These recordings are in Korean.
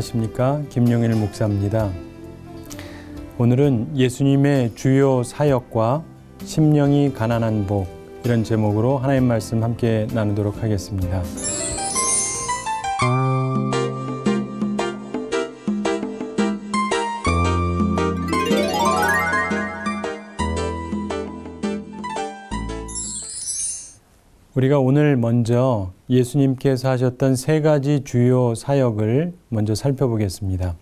안녕하십니까. 김용일 목사입니다. 오늘은 예수님의 주요 사역과 심령이 가난한 복 이런 제목으로 하나님 말씀 함께 나누도록 하겠습니다. 우리가 오늘 먼저 예수님께서 하셨던 세 가지 주요 사역을 먼저 살펴보겠습니다.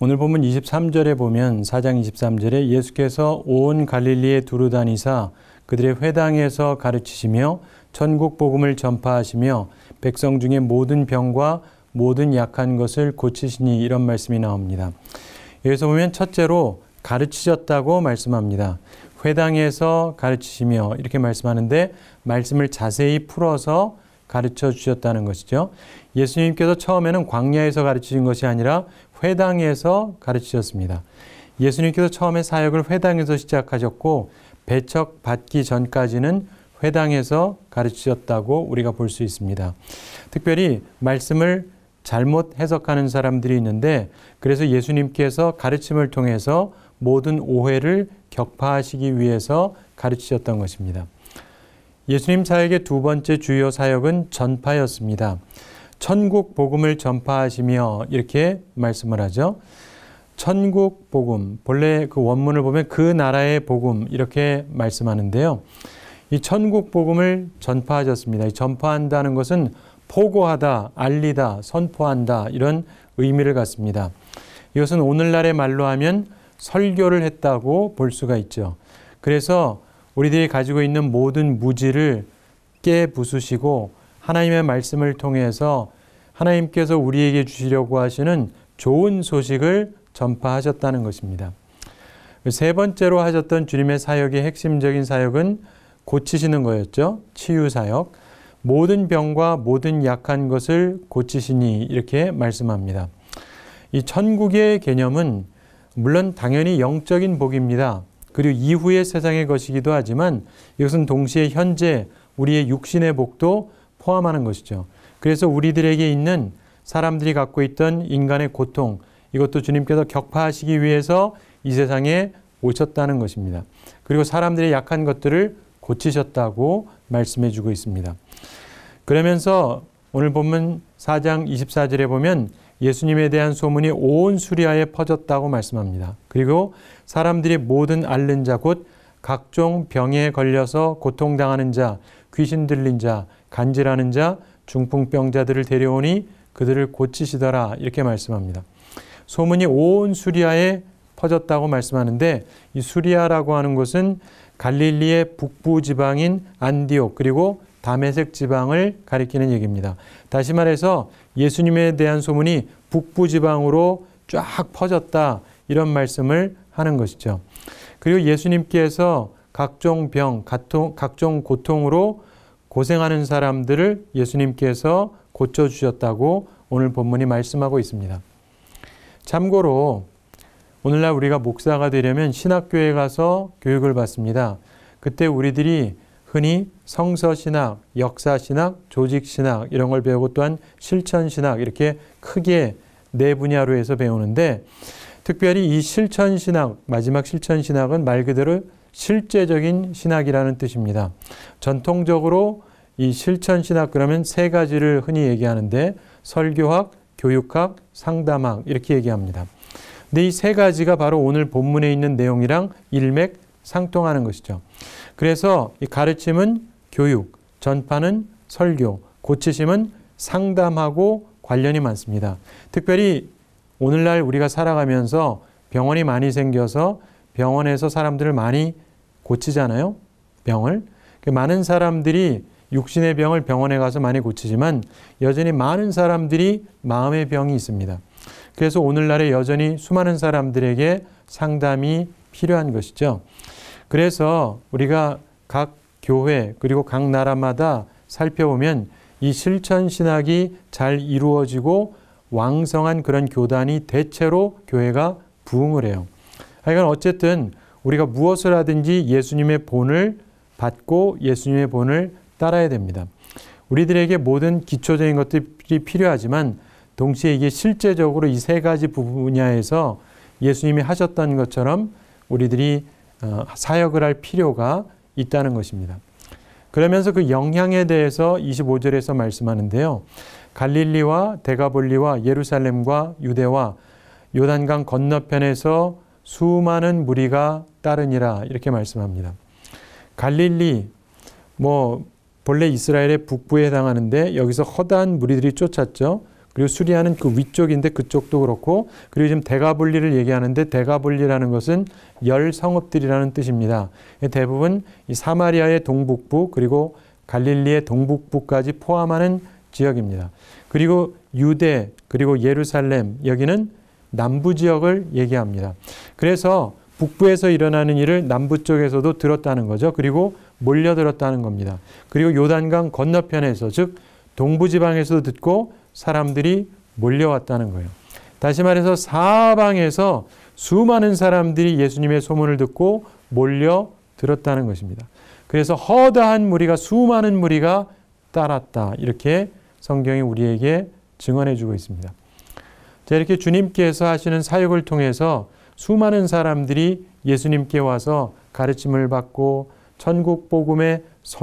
오늘 보면 23절에 보면 4장 23절에 예수께서 온 갈릴리에 두루 다니사 그들의 회당에서 가르치시며 천국 복음을 전파하시며 백성 중에 모든 병과 모든 약한 것을 고치시니 이런 말씀이 나옵니다. 여기서 보면 첫째로 가르치셨다고 말씀합니다. 회당에서 가르치시며 이렇게 말씀하는데 말씀을 자세히 풀어서 가르쳐 주셨다는 것이죠. 예수님께서 처음에는 광야에서 가르치신 것이 아니라 회당에서 가르치셨습니다. 예수님께서 처음에 사역을 회당에서 시작하셨고 배척 받기 전까지는 회당에서 가르치셨다고 우리가 볼 수 있습니다. 특별히 말씀을 잘못 해석하는 사람들이 있는데 그래서 예수님께서 가르침을 통해서 모든 오해를 격파하시기 위해서 가르치셨던 것입니다. 예수님 사역의 두 번째 주요 사역은 전파였습니다. 천국 복음을 전파하시며 이렇게 말씀을 하죠. 천국 복음, 본래 그 원문을 보면 그 나라의 복음 이렇게 말씀하는데요. 이 천국 복음을 전파하셨습니다. 이 전파한다는 것은 포고하다, 알리다, 선포한다 이런 의미를 갖습니다. 이것은 오늘날의 말로 하면 설교를 했다고 볼 수가 있죠. 그래서 우리들이 가지고 있는 모든 무지를 깨부수시고 하나님의 말씀을 통해서 하나님께서 우리에게 주시려고 하시는 좋은 소식을 전파하셨다는 것입니다. 세 번째로 하셨던 주님의 사역의 핵심적인 사역은 고치시는 거였죠. 치유 사역. 모든 병과 모든 약한 것을 고치시니 이렇게 말씀합니다. 이 천국의 개념은 물론 당연히 영적인 복입니다. 그리고 이후의 세상의 것이기도 하지만 이것은 동시에 현재 우리의 육신의 복도 포함하는 것이죠. 그래서 우리들에게 있는 사람들이 갖고 있던 인간의 고통, 이것도 주님께서 격파하시기 위해서 이 세상에 오셨다는 것입니다. 그리고 사람들의 약한 것들을 고치셨다고 말씀해 주고 있습니다. 그러면서 오늘 보면 4장 24절에 보면 예수님에 대한 소문이 온 수리아에 퍼졌다고 말씀합니다. 그리고 사람들이 모든 앓는 자, 곧 각종 병에 걸려서 고통당하는 자, 귀신 들린 자, 간질하는 자, 중풍병자들을 데려오니 그들을 고치시더라. 이렇게 말씀합니다. 소문이 온 수리아에 퍼졌다고 말씀하는데 이 수리아라고 하는 곳은 갈릴리의 북부 지방인 안디옥 그리고 다메섹 지방을 가리키는 얘기입니다. 다시 말해서 예수님에 대한 소문이 북부 지방으로 쫙 퍼졌다 이런 말씀을 하는 것이죠. 그리고 예수님께서 각종 병, 각종 고통으로 고생하는 사람들을 예수님께서 고쳐 주셨다고 오늘 본문이 말씀하고 있습니다. 참고로 오늘날 우리가 목사가 되려면 신학교에 가서 교육을 받습니다. 그때 우리들이 흔히 성서신학, 역사신학, 조직신학 이런 걸 배우고 또한 실천신학 이렇게 크게 네 분야로 해서 배우는데 특별히 이 실천신학, 마지막 실천신학은 말 그대로 실제적인 신학이라는 뜻입니다. 전통적으로 이 실천신학 그러면 세 가지를 흔히 얘기하는데 설교학, 교육학, 상담학 이렇게 얘기합니다. 근데 이 세 가지가 바로 오늘 본문에 있는 내용이랑 일맥 상통하는 것이죠. 그래서 이 가르침은 교육, 전파는 설교, 고치심은 상담하고 관련이 많습니다. 특별히 오늘날 우리가 살아가면서 병원이 많이 생겨서 병원에서 사람들을 많이 고치잖아요. 병을. 그 많은 사람들이 육신의 병을 병원에 가서 많이 고치지만 여전히 많은 사람들이 마음의 병이 있습니다. 그래서 오늘날에 여전히 수많은 사람들에게 상담이 필요한 것이죠. 그래서 우리가 각 교회 그리고 각 나라마다 살펴보면 이 실천 신학이 잘 이루어지고 왕성한 그런 교단이 대체로 교회가 부흥을 해요. 하여간 어쨌든 우리가 무엇을 하든지 예수님의 본을 받고 예수님의 본을 따라야 됩니다. 우리들에게 모든 기초적인 것들이 필요하지만 동시에 이게 실제적으로 이 세 가지 분야에서 예수님이 하셨던 것처럼 우리들이 어, 사역을 할 필요가 있다는 것입니다. 그러면서 그 영향에 대해서 25절에서 말씀하는데요. 갈릴리와 데가볼리와 예루살렘과 유대와 요단강 건너편에서 수많은 무리가 따르니라 이렇게 말씀합니다. 갈릴리 뭐 본래 이스라엘의 북부에 해당하는데 여기서 허다한 무리들이 쫓았죠. 그리고 수리하는 그 위쪽인데 그쪽도 그렇고 그리고 지금 대가분리를 얘기하는데 대가분리라는 것은 열 성읍들이라는 뜻입니다. 대부분 이 사마리아의 동북부 그리고 갈릴리의 동북부까지 포함하는 지역입니다. 그리고 유대 그리고 예루살렘 여기는 남부 지역을 얘기합니다. 그래서 북부에서 일어나는 일을 남부 쪽에서도 들었다는 거죠. 그리고 몰려들었다는 겁니다. 그리고 요단강 건너편에서 즉 동부지방에서도 듣고 사람들이 몰려왔다는 거예요. 다시 말해서 사방에서 수많은 사람들이 예수님의 소문을 듣고 몰려 들었다는 것입니다. 그래서 허다한 무리가 수많은 무리가 따랐다. 이렇게 성경이 우리에게 증언해 주고 있습니다. 자, 이렇게 주님께서 하시는 사역을 통해서 수많은 사람들이 예수님께 와서 가르침을 받고 천국 복음에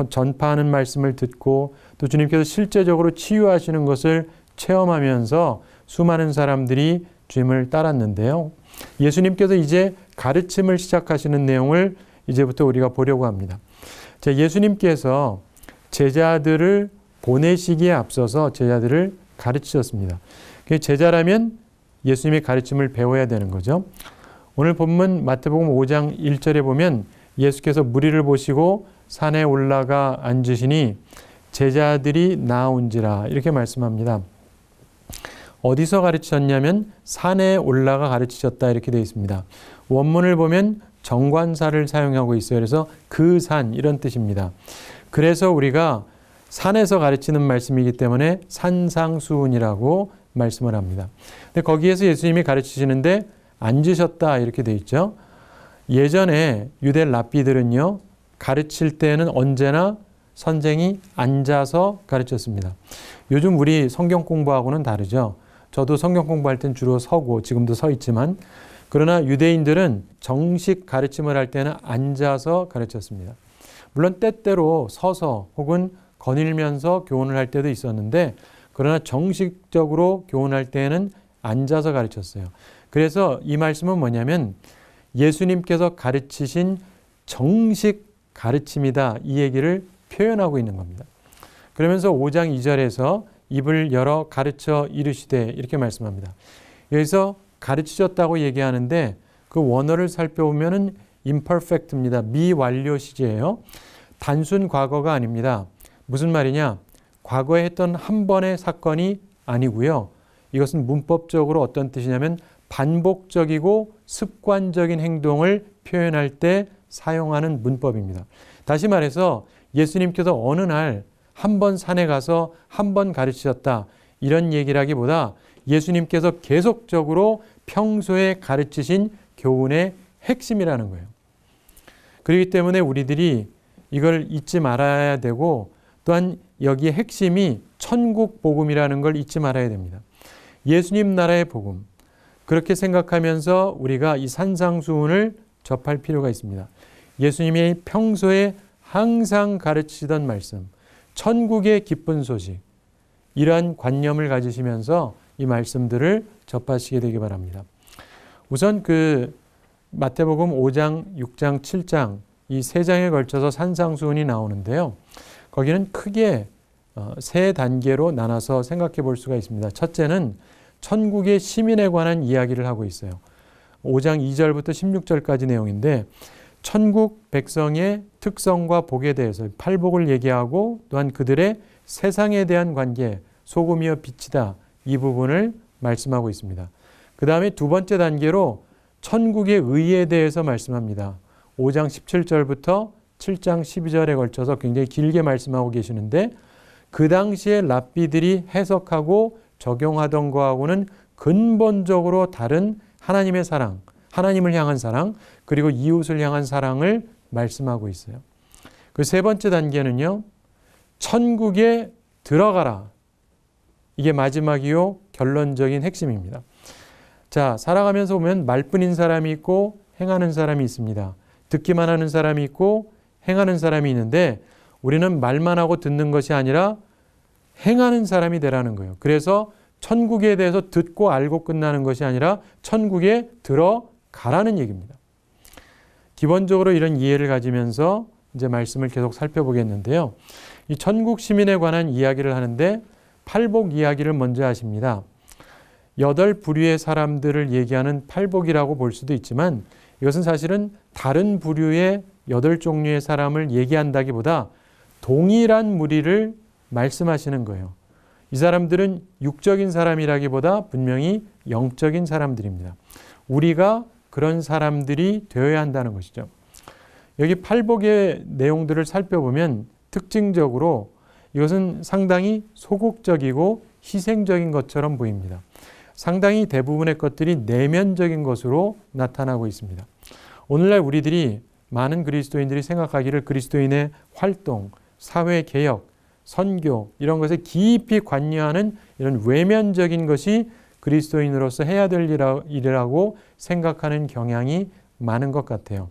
전파하는 말씀을 듣고 또 주님께서 실제적으로 치유하시는 것을 체험하면서 수많은 사람들이 주님을 따랐는데요. 예수님께서 이제 가르침을 시작하시는 내용을 이제부터 우리가 보려고 합니다. 자, 예수님께서 제자들을 보내시기에 앞서서 제자들을 가르치셨습니다. 제자라면 예수님의 가르침을 배워야 되는 거죠. 오늘 본문 마태복음 5장 1절에 보면 예수께서 무리를 보시고 산에 올라가 앉으시니 제자들이 나온지라 이렇게 말씀합니다. 어디서 가르치셨냐면 산에 올라가 가르치셨다 이렇게 되어 있습니다. 원문을 보면 정관사를 사용하고 있어요. 그래서 그 산 이런 뜻입니다. 그래서 우리가 산에서 가르치는 말씀이기 때문에 산상수훈이라고 말씀을 합니다. 근데 거기에서 예수님이 가르치시는데 앉으셨다 이렇게 돼 있죠. 예전에 유대 랍비들은요 가르칠 때는 언제나 선생이 앉아서 가르쳤습니다. 요즘 우리 성경 공부하고는 다르죠. 저도 성경 공부할 땐 주로 서고 지금도 서 있지만 그러나 유대인들은 정식 가르침을 할 때는 앉아서 가르쳤습니다. 물론 때때로 서서 혹은 거닐면서 교훈을 할 때도 있었는데 그러나 정식적으로 교훈할 때에는 앉아서 가르쳤어요. 그래서 이 말씀은 뭐냐면 예수님께서 가르치신 정식 가르침이다 이 얘기를 표현하고 있는 겁니다. 그러면서 5장 2절에서 입을 열어 가르쳐 이르시되 이렇게 말씀합니다. 여기서 가르치셨다고 얘기하는데 그 원어를 살펴보면은 imperfect입니다. 미완료 시제예요. 단순 과거가 아닙니다. 무슨 말이냐? 과거에 했던 한 번의 사건이 아니고요. 이것은 문법적으로 어떤 뜻이냐면 반복적이고 습관적인 행동을 표현할 때 사용하는 문법입니다. 다시 말해서 예수님께서 어느 날 한 번 산에 가서 한 번 가르치셨다. 이런 얘기라기보다 예수님께서 계속적으로 평소에 가르치신 교훈의 핵심이라는 거예요. 그렇기 때문에 우리들이 이걸 잊지 말아야 되고 또한 여기에 핵심이 천국 복음이라는 걸 잊지 말아야 됩니다. 예수님 나라의 복음. 그렇게 생각하면서 우리가 이 산상수훈을 접할 필요가 있습니다. 예수님이 평소에 항상 가르치던 말씀, 천국의 기쁜 소식, 이러한 관념을 가지시면서 이 말씀들을 접하시게 되기 바랍니다. 우선 그 마태복음 5장, 6장, 7장 이 세 장에 걸쳐서 산상수훈이 나오는데요. 거기는 크게 어, 세 단계로 나눠서 생각해 볼 수가 있습니다. 첫째는 천국의 시민에 관한 이야기를 하고 있어요. 5장 2절부터 16절까지 내용인데 천국 백성의 특성과 복에 대해서 팔복을 얘기하고 또한 그들의 세상에 대한 관계, 소금이여 빛이다 이 부분을 말씀하고 있습니다. 그 다음에 두 번째 단계로 천국의 의에 대해서 말씀합니다. 5장 17절부터 7장 12절에 걸쳐서 굉장히 길게 말씀하고 계시는데 그 당시에 랍비들이 해석하고 적용하던 거하고는 근본적으로 다른 하나님의 사랑, 하나님을 향한 사랑, 그리고 이웃을 향한 사랑을 말씀하고 있어요. 그 세 번째 단계는요. 천국에 들어가라. 이게 마지막이요. 결론적인 핵심입니다. 자, 살아가면서 보면 말뿐인 사람이 있고 행하는 사람이 있습니다. 듣기만 하는 사람이 있고 행하는 사람이 있는데 우리는 말만 하고 듣는 것이 아니라 행하는 사람이 되라는 거예요. 그래서 천국에 대해서 듣고 알고 끝나는 것이 아니라 천국에 들어가라는 얘기입니다. 기본적으로 이런 이해를 가지면서 이제 말씀을 계속 살펴보겠는데요. 이 천국 시민에 관한 이야기를 하는데 팔복 이야기를 먼저 하십니다. 여덟 부류의 사람들을 얘기하는 팔복이라고 볼 수도 있지만 이것은 사실은 다른 부류의 여덟 종류의 사람을 얘기한다기보다 동일한 무리를 말씀하시는 거예요. 이 사람들은 육적인 사람이라기보다 분명히 영적인 사람들입니다. 우리가 그런 사람들이 되어야 한다는 것이죠. 여기 팔복의 내용들을 살펴보면 특징적으로 이것은 상당히 소극적이고 희생적인 것처럼 보입니다. 상당히 대부분의 것들이 내면적인 것으로 나타나고 있습니다. 오늘날 우리들이 많은 그리스도인들이 생각하기를 그리스도인의 활동, 사회 개혁, 선교 이런 것에 깊이 관여하는 이런 외면적인 것이 그리스도인으로서 해야 될 일이라고 생각하는 경향이 많은 것 같아요.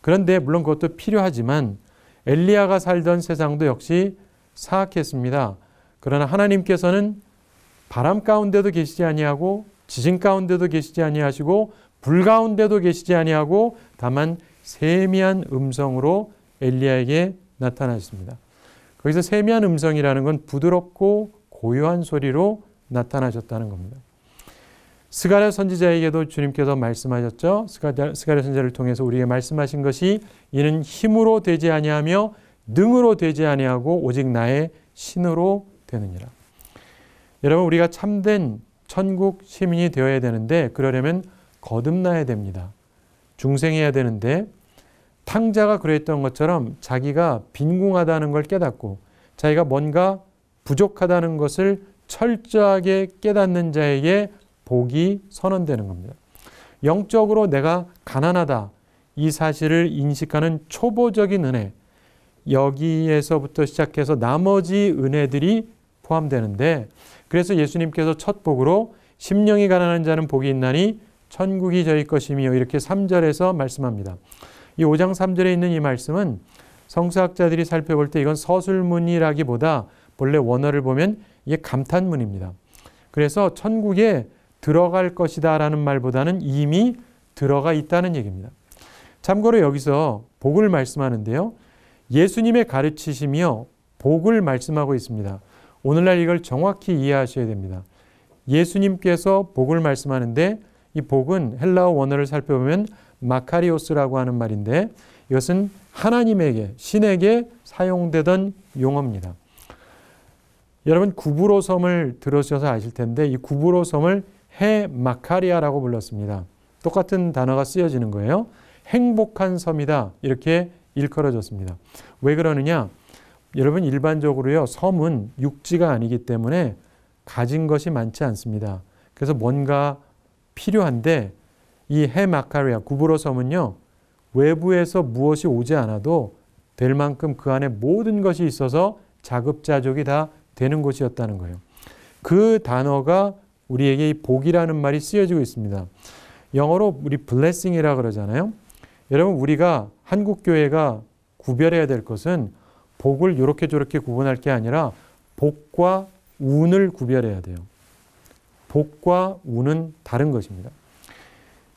그런데 물론 그것도 필요하지만 엘리야가 살던 세상도 역시 사악했습니다. 그러나 하나님께서는 바람 가운데도 계시지 아니하고 지진 가운데도 계시지 아니하시고 불 가운데도 계시지 아니하고 다만 세미한 음성으로 엘리야에게 나타나셨습니다. 거기서 세미한 음성이라는 건 부드럽고 고요한 소리로 나타나셨다는 겁니다. 스가랴 선지자에게도 주님께서 말씀하셨죠. 스가랴, 스가랴 선지자를 통해서 우리에게 말씀하신 것이 이는 힘으로 되지 아니하며 능으로 되지 아니하고 오직 나의 신으로 되느니라. 여러분 우리가 참된 천국 시민이 되어야 되는데 그러려면 거듭나야 됩니다. 중생해야 되는데 탕자가 그랬던 것처럼 자기가 빈궁하다는 걸 깨닫고 자기가 뭔가 부족하다는 것을 철저하게 깨닫는 자에게 복이 선언되는 겁니다. 영적으로 내가 가난하다. 이 사실을 인식하는 초보적인 은혜. 여기에서부터 시작해서 나머지 은혜들이 포함되는데 그래서 예수님께서 첫 복으로 심령이 가난한 자는 복이 있나니 천국이 저희 것이며 이렇게 3절에서 말씀합니다. 이 5장 3절에 있는 이 말씀은 성서학자들이 살펴볼 때 이건 서술문이라기보다 본래 원어를 보면 이게 감탄문입니다. 그래서 천국에 들어갈 것이다 라는 말보다는 이미 들어가 있다는 얘기입니다. 참고로 여기서 복을 말씀하는데요. 예수님의 가르치시며 복을 말씀하고 있습니다. 오늘날 이걸 정확히 이해하셔야 됩니다. 예수님께서 복을 말씀하는데 이 복은 헬라어 원어를 살펴보면 마카리오스라고 하는 말인데 이것은 하나님에게 신에게 사용되던 용어입니다. 여러분 구부로 섬을 들으셔서 아실 텐데 이 구부로 섬을 해 마카리아라고 불렀습니다. 똑같은 단어가 쓰여지는 거예요. 행복한 섬이다. 이렇게 일컬어졌습니다. 왜 그러느냐? 여러분 일반적으로요. 섬은 육지가 아니기 때문에 가진 것이 많지 않습니다. 그래서 뭔가 필요한데 이 해마카리아 구브로 섬은요. 외부에서 무엇이 오지 않아도 될 만큼 그 안에 모든 것이 있어서 자급자족이 다 되는 곳이었다는 거예요. 그 단어가 우리에게 이 복이라는 말이 쓰여지고 있습니다. 영어로 우리 blessing이라 그러잖아요. 여러분 우리가 한국 교회가 구별해야 될 것은 복을 요렇게 저렇게 구분할 게 아니라 복과 운을 구별해야 돼요. 복과 운은 다른 것입니다.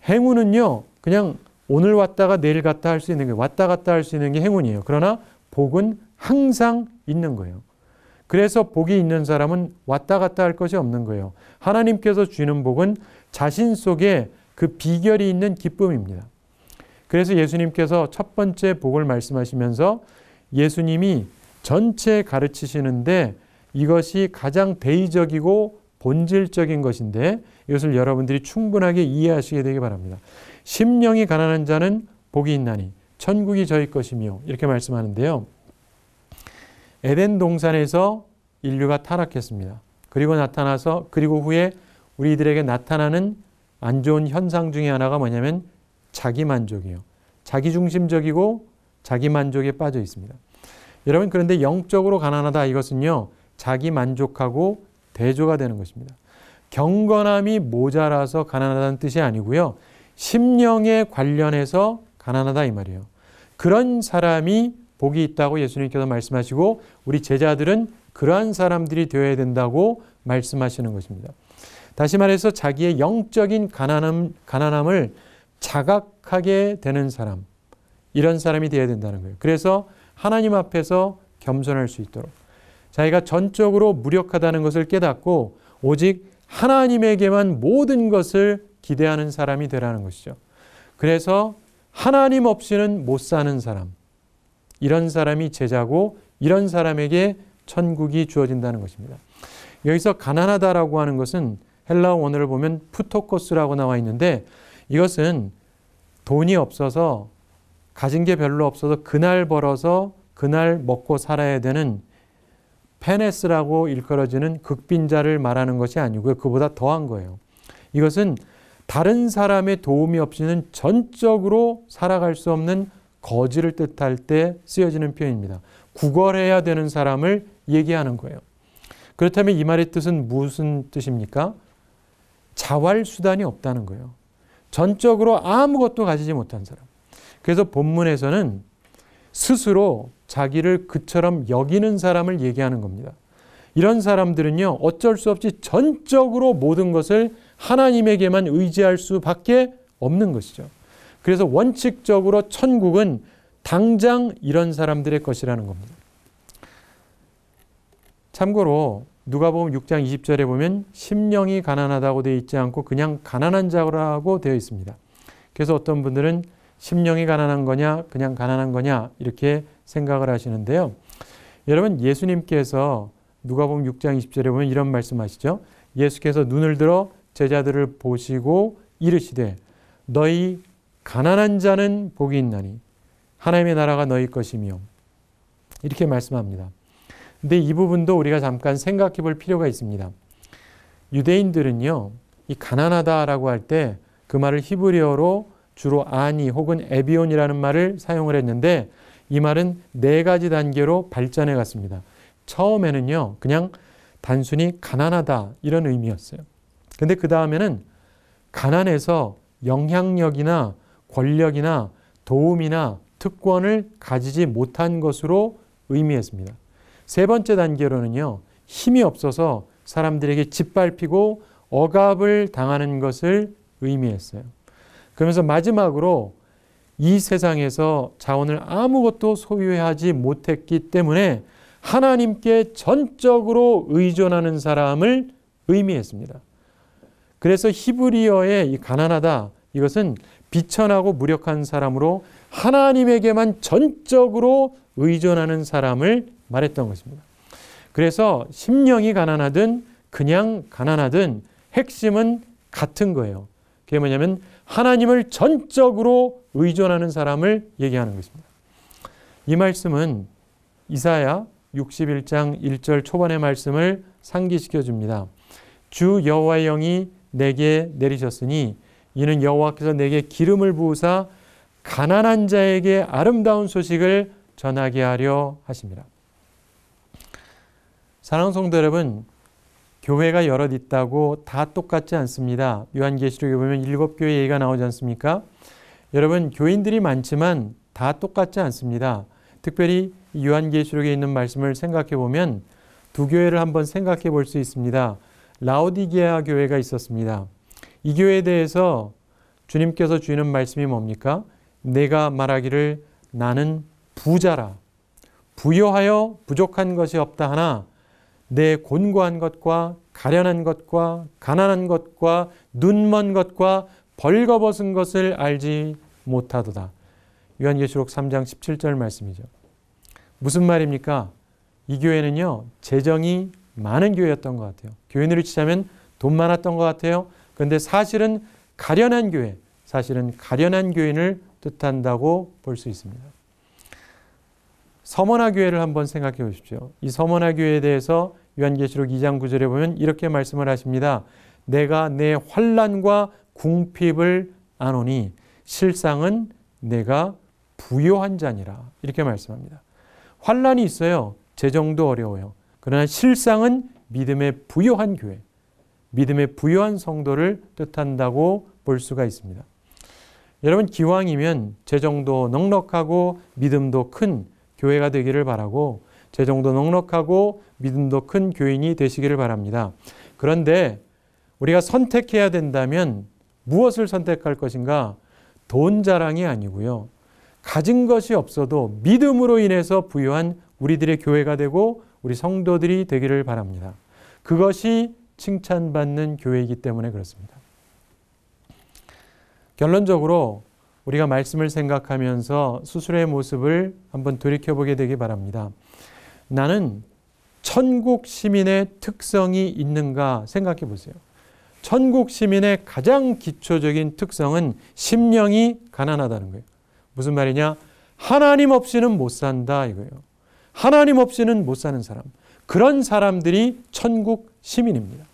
행운은요, 그냥 오늘 왔다가 내일 갔다 할 수 있는 게 왔다 갔다 할 수 있는 게 행운이에요. 그러나 복은 항상 있는 거예요. 그래서 복이 있는 사람은 왔다 갔다 할 것이 없는 거예요. 하나님께서 주는 복은 자신 속에 그 비결이 있는 기쁨입니다. 그래서 예수님께서 첫 번째 복을 말씀하시면서 예수님이 전체 가르치시는데 이것이 가장 대의적이고 본질적인 것인데 이것을 여러분들이 충분하게 이해하시게 되기 바랍니다. 심령이 가난한 자는 복이 있나니 천국이 저희 것이며 이렇게 말씀하는데요. 에덴 동산에서 인류가 타락했습니다. 그리고 나타나서 그리고 후에 우리들에게 나타나는 안 좋은 현상 중에 하나가 뭐냐면 자기 만족이에요. 자기 중심적이고 자기 만족에 빠져 있습니다. 여러분 그런데 영적으로 가난하다 이것은요. 자기 만족하고 대조가 되는 것입니다. 경건함이 모자라서 가난하다는 뜻이 아니고요. 심령에 관련해서 가난하다 이 말이에요. 그런 사람이 복이 있다고 예수님께서 말씀하시고 우리 제자들은 그러한 사람들이 되어야 된다고 말씀하시는 것입니다. 다시 말해서 자기의 영적인 가난함, 가난함을 자각하게 되는 사람, 이런 사람이 되어야 된다는 거예요. 그래서 하나님 앞에서 겸손할 수 있도록 자기가 전적으로 무력하다는 것을 깨닫고 오직 하나님에게만 모든 것을 기대하는 사람이 되라는 것이죠. 그래서 하나님 없이는 못 사는 사람, 이런 사람이 제자고 이런 사람에게 천국이 주어진다는 것입니다. 여기서 가난하다라고 하는 것은 헬라어 원어를 보면 푸토코스라고 나와 있는데 이것은 돈이 없어서 가진 게 별로 없어서 그날 벌어서 그날 먹고 살아야 되는 페네스라고 일컬어지는 극빈자를 말하는 것이 아니고요. 그보다 더한 거예요. 이것은 다른 사람의 도움이 없이는 전적으로 살아갈 수 없는 거지를 뜻할 때 쓰여지는 표현입니다. 구걸해야 되는 사람을 얘기하는 거예요. 그렇다면 이 말의 뜻은 무슨 뜻입니까? 자활 수단이 없다는 거예요. 전적으로 아무것도 가지지 못한 사람. 그래서 본문에서는 스스로 자기를 그처럼 여기는 사람을 얘기하는 겁니다. 이런 사람들은요, 어쩔 수 없이 전적으로 모든 것을 하나님에게만 의지할 수밖에 없는 것이죠. 그래서 원칙적으로 천국은 당장 이런 사람들의 것이라는 겁니다. 참고로 누가복음 6장 20절에 보면 심령이 가난하다고 되어 있지 않고 그냥 가난한 자라고 되어 있습니다. 그래서 어떤 분들은 심령이 가난한 거냐 그냥 가난한 거냐 이렇게 생각을 하시는데요. 여러분 예수님께서 누가복음 6장 20절에 보면 이런 말씀하시죠. 예수께서 눈을 들어 제자들을 보시고 이르시되 너희 가난한 자는 복이 있나니 하나님의 나라가 너희 것이며 이렇게 말씀합니다. 근데 이 부분도 우리가 잠깐 생각해 볼 필요가 있습니다. 유대인들은요, 이 가난하다라고 할 때 그 말을 히브리어로 주로 아니 혹은 에비온이라는 말을 사용을 했는데 이 말은 네 가지 단계로 발전해 갔습니다. 처음에는요, 그냥 단순히 가난하다 이런 의미였어요. 근데 그 다음에는 가난에서 영향력이나 권력이나 도움이나 특권을 가지지 못한 것으로 의미했습니다. 세 번째 단계로는요, 힘이 없어서 사람들에게 짓밟히고 억압을 당하는 것을 의미했어요. 그러면서 마지막으로 이 세상에서 자원을 아무것도 소유하지 못했기 때문에 하나님께 전적으로 의존하는 사람을 의미했습니다. 그래서 히브리어의 가난하다 이것은 비천하고 무력한 사람으로 하나님에게만 전적으로 의존하는 사람을 말했던 것입니다. 그래서 심령이 가난하든 그냥 가난하든 핵심은 같은 거예요. 그게 뭐냐면 하나님을 전적으로 의존하는 사람을 얘기하는 것입니다. 이 말씀은 이사야 61장 1절 초반의 말씀을 상기시켜 줍니다. 주 여호와의 영이 내게 내리셨으니 이는 여호와께서 내게 기름을 부으사 가난한 자에게 아름다운 소식을 전하게 하려 하십니다. 사랑 성도 여러분, 교회가 여럿 있다고 다 똑같지 않습니다. 요한계시록에 보면 일곱 교회 얘기가 나오지 않습니까? 여러분, 교인들이 많지만 다 똑같지 않습니다. 특별히 요한계시록에 있는 말씀을 생각해 보면 두 교회를 한번 생각해 볼 수 있습니다. 라오디게아 교회가 있었습니다. 이 교회에 대해서 주님께서 주시는 말씀이 뭡니까? 내가 말하기를 나는 부자라. 부여하여 부족한 것이 없다 하나 내 곤고한 것과 가련한 것과 가난한 것과 눈먼 것과 벌거벗은 것을 알지 못하도다. 요한계시록 3장 17절 말씀이죠. 무슨 말입니까? 이 교회는요. 재정이 많은 교회였던 것 같아요. 교회를 치자면 돈 많았던 것 같아요. 그런데 사실은 가련한 교회, 사실은 가련한 교인을 뜻한다고 볼 수 있습니다. 서머나 교회를 한번 생각해 보십시오. 이 서머나 교회에 대해서 요한계시록 2장 9절에 보면 이렇게 말씀을 하십니다. 내가 내 환란과 궁핍을 안오니 실상은 내가 부요한 자니라 이렇게 말씀합니다. 환란이 있어요. 재정도 어려워요. 그러나 실상은 믿음의 부요한 교회. 믿음의 부유한 성도를 뜻한다고 볼 수가 있습니다. 여러분 기왕이면 재정도 넉넉하고 믿음도 큰 교회가 되기를 바라고 재정도 넉넉하고 믿음도 큰 교인이 되시기를 바랍니다. 그런데 우리가 선택해야 된다면 무엇을 선택할 것인가? 돈 자랑이 아니고요. 가진 것이 없어도 믿음으로 인해서 부유한 우리들의 교회가 되고 우리 성도들이 되기를 바랍니다. 그것이 칭찬받는 교회이기 때문에 그렇습니다. 결론적으로 우리가 말씀을 생각하면서 수술의 모습을 한번 돌이켜보게 되기 바랍니다. 나는 천국 시민의 특성이 있는가 생각해 보세요. 천국 시민의 가장 기초적인 특성은 심령이 가난하다는 거예요. 무슨 말이냐? 하나님 없이는 못 산다 이거예요. 하나님 없이는 못 사는 사람. 그런 사람들이 천국 시민입니다.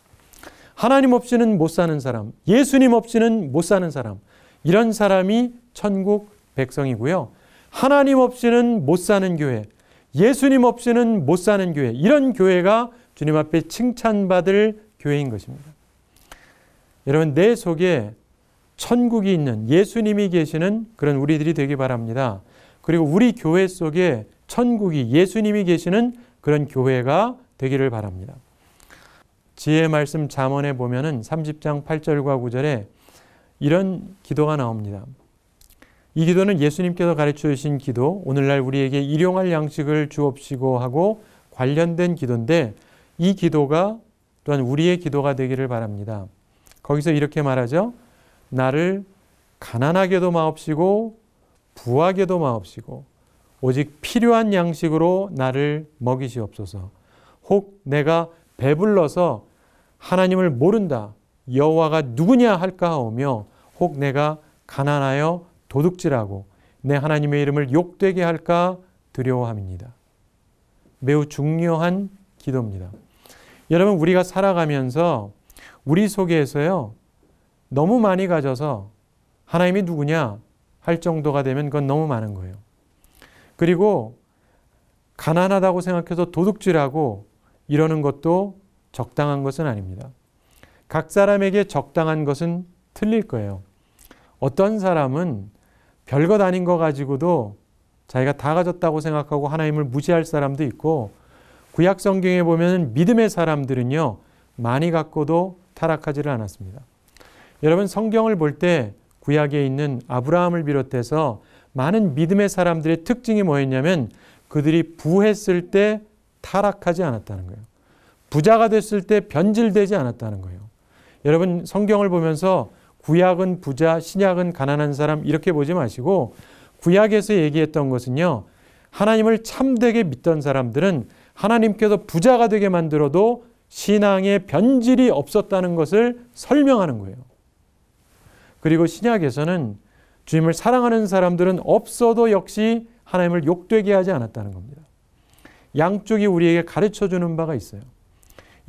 하나님 없이는 못 사는 사람, 예수님 없이는 못 사는 사람, 이런 사람이 천국 백성이고요. 하나님 없이는 못 사는 교회, 예수님 없이는 못 사는 교회, 이런 교회가 주님 앞에 칭찬받을 교회인 것입니다. 여러분, 내 속에 천국이 있는 예수님이 계시는 그런 우리들이 되기 바랍니다. 그리고 우리 교회 속에 천국이 예수님이 계시는 그런 교회가 되기를 바랍니다. 지혜 의 말씀 잠언에 보면은 30장 8절과 9절에 이런 기도가 나옵니다. 이 기도는 예수님께서 가르쳐 주신 기도, 오늘날 우리에게 일용할 양식을 주옵시고 하고 관련된 기도인데 이 기도가 또한 우리의 기도가 되기를 바랍니다. 거기서 이렇게 말하죠. 나를 가난하게도 마옵시고 부하게도 마옵시고 오직 필요한 양식으로 나를 먹이시옵소서. 혹 내가 배불러서 하나님을 모른다. 여호와가 누구냐 할까 하오며 혹 내가 가난하여 도둑질하고 내 하나님의 이름을 욕되게 할까 두려워함입니다. 매우 중요한 기도입니다. 여러분 우리가 살아가면서 우리 속에서요 너무 많이 가져서 하나님이 누구냐 할 정도가 되면 그건 너무 많은 거예요. 그리고 가난하다고 생각해서 도둑질하고 이러는 것도 적당한 것은 아닙니다. 각 사람에게 적당한 것은 틀릴 거예요. 어떤 사람은 별것 아닌 거 가지고도 자기가 다 가졌다고 생각하고 하나님을 무시할 사람도 있고 구약 성경에 보면 믿음의 사람들은요 많이 갖고도 타락하지를 않았습니다. 여러분 성경을 볼 때 구약에 있는 아브라함을 비롯해서 많은 믿음의 사람들의 특징이 뭐였냐면 그들이 부했을 때 타락하지 않았다는 거예요. 부자가 됐을 때 변질되지 않았다는 거예요. 여러분 성경을 보면서 구약은 부자, 신약은 가난한 사람 이렇게 보지 마시고 구약에서 얘기했던 것은요. 하나님을 참되게 믿던 사람들은 하나님께서 부자가 되게 만들어도 신앙의 변질이 없었다는 것을 설명하는 거예요. 그리고 신약에서는 주님을 사랑하는 사람들은 없어도 역시 하나님을 욕되게 하지 않았다는 겁니다. 양쪽이 우리에게 가르쳐 주는 바가 있어요.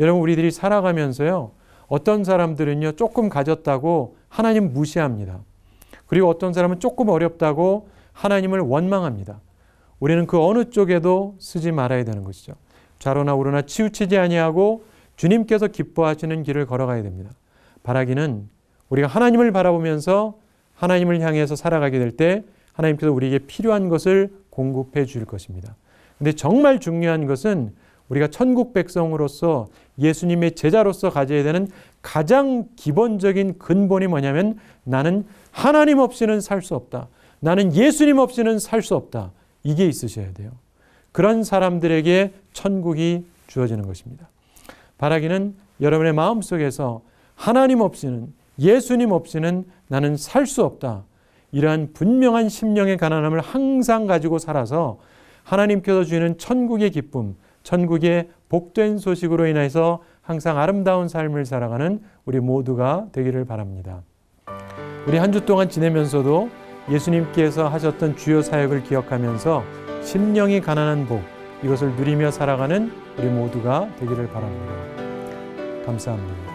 여러분 우리들이 살아가면서요. 어떤 사람들은요. 조금 가졌다고 하나님 무시합니다. 그리고 어떤 사람은 조금 어렵다고 하나님을 원망합니다. 우리는 그 어느 쪽에도 쓰지 말아야 되는 것이죠. 좌로나 우로나 치우치지 아니하고 주님께서 기뻐하시는 길을 걸어가야 됩니다. 바라기는 우리가 하나님을 바라보면서 하나님을 향해서 살아가게 될 때 하나님께서 우리에게 필요한 것을 공급해 줄 것입니다. 근데 정말 중요한 것은 우리가 천국 백성으로서 예수님의 제자로서 가져야 되는 가장 기본적인 근본이 뭐냐면 나는 하나님 없이는 살 수 없다. 나는 예수님 없이는 살 수 없다. 이게 있으셔야 돼요. 그런 사람들에게 천국이 주어지는 것입니다. 바라기는 여러분의 마음 속에서 하나님 없이는 예수님 없이는 나는 살 수 없다. 이러한 분명한 심령의 가난함을 항상 가지고 살아서 하나님께서 주시는 천국의 기쁨, 천국의 복된 소식으로 인해서 항상 아름다운 삶을 살아가는 우리 모두가 되기를 바랍니다. 우리 한 주 동안 지내면서도 예수님께서 하셨던 주요 사역을 기억하면서 심령이 가난한 복, 이것을 누리며 살아가는 우리 모두가 되기를 바랍니다. 감사합니다.